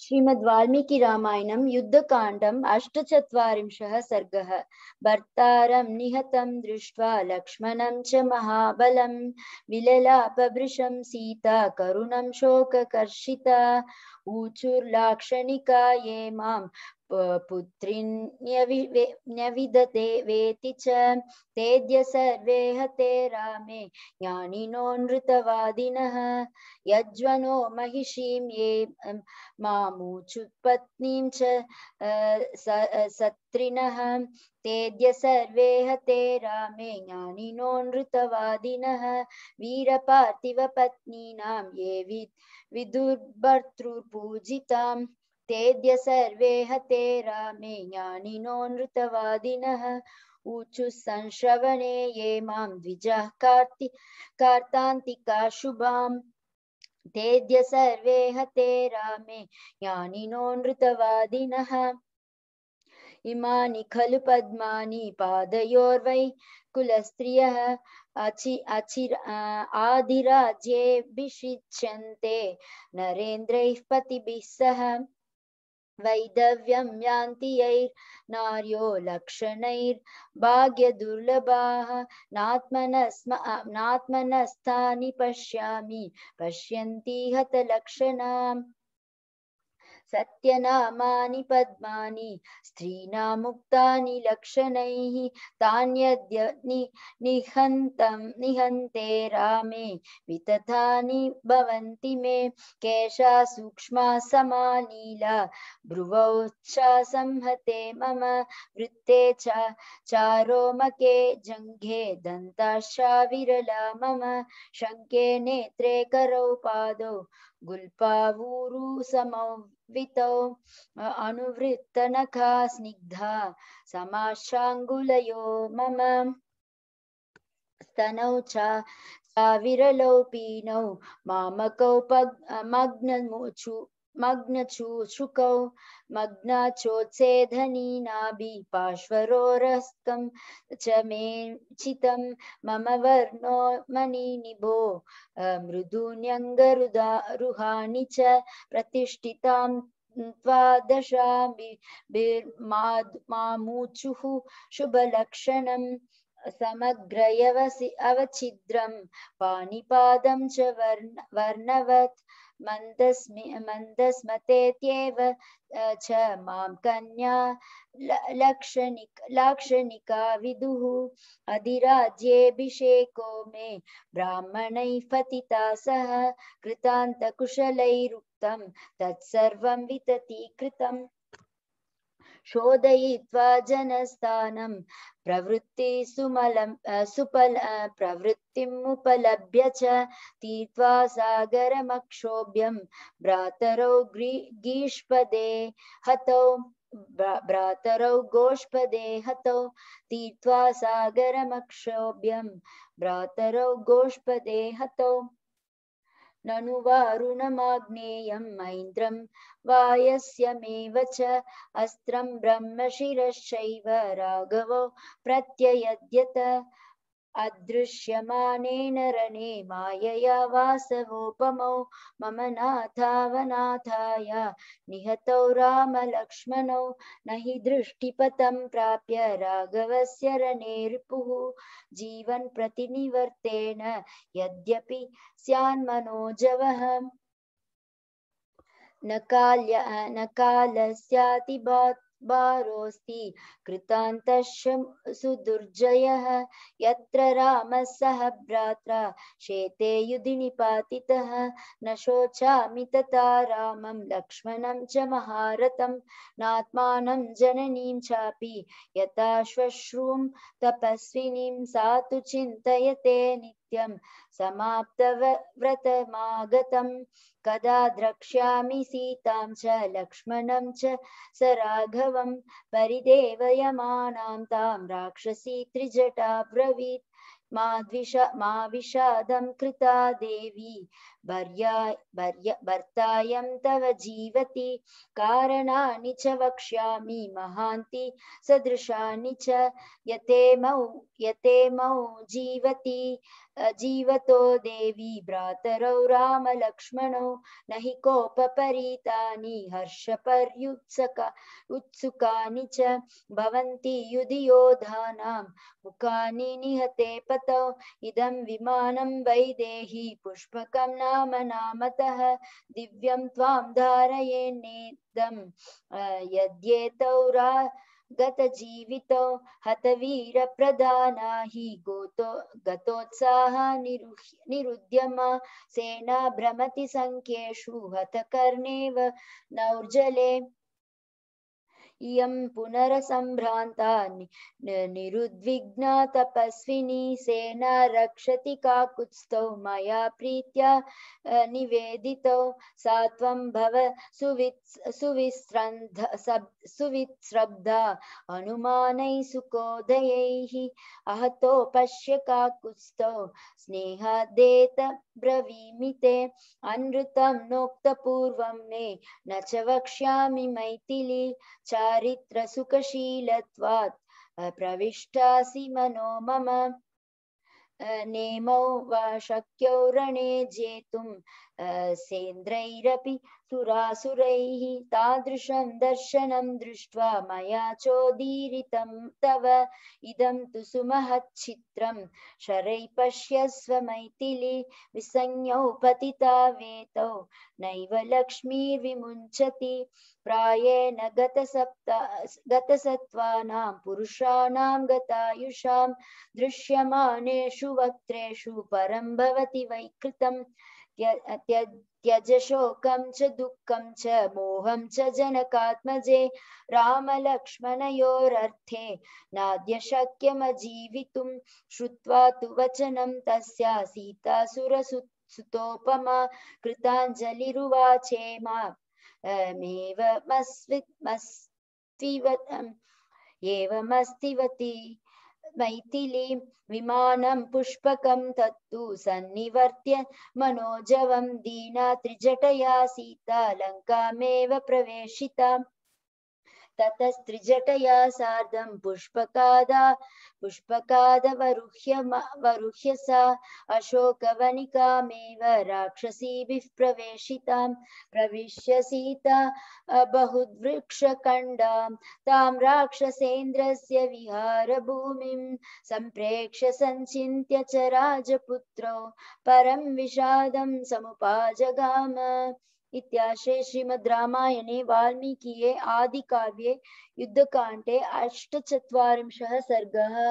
श्रीमद्वाल्मीकिरामायणं युद्धकाण्डम् अष्टचत्वारिंशः सर्गः भर्तारं निहतं दृष्ट्वा लक्ष्मणं च महाबलं विललापभृशं सीता करुणं शोककर्षिता ऊचुर्लाक्षणिका ये मां पुत्री च तेद्य सर्वे हते रामे ज्ञानिनो नृतवादिनः यज्वनो महिषीं ये अं, मामूचुत्पत्नीं च सत्रिणः तेद्य सर्वे हते रामे ज्ञानिनो नृतवादिनः वीरपार्थिवपत्नीनां ये विदुर्भर्तृपूजिताम् तेद्य सर्वे हते रामे ज्ञानिनो नृतवादिनः ऊचु संश्रवणे ये मां द्विजः कार्ति कार्तान्तिका शुभाम् तेद्य सर्वे हते रामे ज्ञानिनो नृतवादिनः इमानि खलु पद्मानि पादयोर्वै कुलस्त्रियः अचि अचिर आदिराज्ये विषिच्यन्ते नरेन्द्रैः पतिभिः सह वैदव्यं यान्ति यैर्नार्यो लक्षणैर्भाग्यदुर्लभाः नात्मनस्म नात्मनस्थानि पश्यामि पश्यन्ति हतलक्षणाम् सत्यनामानि पद्मानि स्त्रीणामुक्तानि लक्षणैः तान्यद्य नि, निहन्तं निहन्ते रामे वितथानि भवन्ति मे केशा सूक्ष्मा समानीला भ्रुवौ च संहते मम वृत्ते च चारोमके जङ्घे दन्ताश्चा विरला मम शङ्के नेत्रे करौ पादौ गुल्पावूरु समौ वितौ अनुवृत्तनखा स्निग्धा समाशाङ्गुलयो मम स्तनौ च सा विरलौ पीनौ मामकौ पग् मग्नमोचु मग्नचूशुकौ मग्नाचोत्सेधनीनाभि पार्श्वरोरस्तं च मे चितं मम वर्णो मणिनिभो मृदून्यङ्गरुदा रुहाणि च प्रतिष्ठितां त्वा शुभलक्षणं समग्रयवसि अवच्छिद्रं पाणिपादं च वर्ण वर्णवत् मन्दस्मि मन्दस्मतेत्येव च मां कन्या लाक्षणिक लाक्षणिका विदुः अधिराज्येऽभिषेको मे ब्राह्मणैः पतिता सह कृतान्तकुशलैरुक्तं तत्सर्वं विततीकृतम् शोधयित्वा जनस्थानं प्रवृत्ति सुमलं सुपल प्रवृत्तिमुपलभ्य च तीर्त्वा सागरमक्षोभ्यं भ्रातरौ ग्री गीष्पदे हतौ भ्रातरौ गोष्पदे हतौ तीर्त्वा सागरमक्षोभ्यं भ्रातरौ गोष्पदे हतौ ननु वारुणमाग्नेयं ऐन्द्रं वायस्यमेव च अस्त्रं ब्रह्मशिरश्चैव राघवो प्रत्ययद्यत अदृश्यमानेन रणे मायया वासवोपमौ मम नाथावनाथाय निहतौ रामलक्ष्मणौ न हि दृष्टिपथं प्राप्य राघवस्य रणे रिपुः जीवन्प्रतिनिवर्तेन यद्यपि स्यान्मनोजवः न काल्य न कालस्यातिबात् बारोऽस्ति कृतान्तश्च सुदुर्जयः यत्र रामः सह भ्रात्रा शेते युधि निपातितः न शोचामि तथा रामं लक्ष्मणं च महारथं नात्मानं जननीं चापि यथा श्वश्रूं तपस्विनीं सा तु चिन्तयते नित्यं समाप्तव्रतमागतं कदा द्रक्ष्यामि सीतां च लक्ष्मणं च स राघवं परिदेवयमानां तां राक्षसी त्रिजटा ब्रवीत् मा विषादं कृता देवी भर्या भर्तायं तव जीवति कारणानि च वक्ष्यामि महान्ति सदृशानि च यते मौ यते मौ जीवति अजीवतो देवी भ्रातरौ रामलक्ष्मणौ न हि कोपपरीतानि हर्षपर्युत्सका उत्सुकानि च भवन्ति युधि योधानां मुखानि निहते पतौ इदं विमानं वैदेहि पुष्पकं नाम नामतः दिव्यं त्वां धारयेन्नेदं यद्येतौ रा गतजीवितो हतवीरप्रधाना हि गोतो गतोत्साह निरुद्यम सेना भ्रमति हत हतकर्णेव नौर्जले इयं पुनरसम्भ्रान्ता निरुद्विग्ना तपस्विनी सेना रक्षति काकुत्स्थौ मया प्रीत्या निवेदितौ सा त्वं भव सुवित् सुविस्रन्ध सुविस्रब्धा हनुमानैः सुकोदयैः अहतो पश्य काकुत्स्थौ स्नेहादेत ब्रवीमि ते अनृतं नोक्तपूर्वं मे न च वक्ष्यामि मैथिली चा चारित्रसुखशीलत्वात् प्रविष्टासि मनो मम नेमौ वा शक्यौ रणे जेतुं सेन्द्रैरपि सुरासुरैः तादृशं दर्शनं दृष्ट्वा मया चोदीरितं तव इदं तु सुमहच्चित्रं शरैः पश्यस्व मैथिली विसंज्ञौ पतिता वेतौ नैव लक्ष्मीर्विमुञ्चति प्रायेण गतसप्ता गतसत्त्वानां पुरुषाणां गतायुषां दृश्यमानेषु वक्त्रेषु परं भवति वैकृतम् त्यज शोकं च दुखम च मोहम च जनकात्मजे राम रामलक्ष्मणयोरर्थे नाद्य शक्यमजीवितुं श्रुत्वा तु वचनं तस्या सीतासुरसुतोपमा कृताञ्जलिरुवाचे मामेव मस्विमस्त्विवत् एवमस्तिवती मैथिलीं विमानं पुष्पकं तत्तु मनोजव दीना त्रिजटया सीता लङ्कामेव प्रवेशिता ततस्त्रिजटया सार्धं पुष्पकादा पुष्पकादवरुह्य वरुह्य सा अशोकवनिकामेव राक्षसीभिः प्रवेशितां प्रविश्य सीता बहुवृक्षखण्डां तां राक्षसेन्द्रस्य विहारभूमिं सम्प्रेक्ष्य सञ्चिन्त्य च राजपुत्रो परं विषादं समुपाजगाम इत्याशे श्रीमद् रामायणे वाल्मीकिये आदिकाव्ये युद्धकाण्डे अष्टचत्वारिंशः सर्गः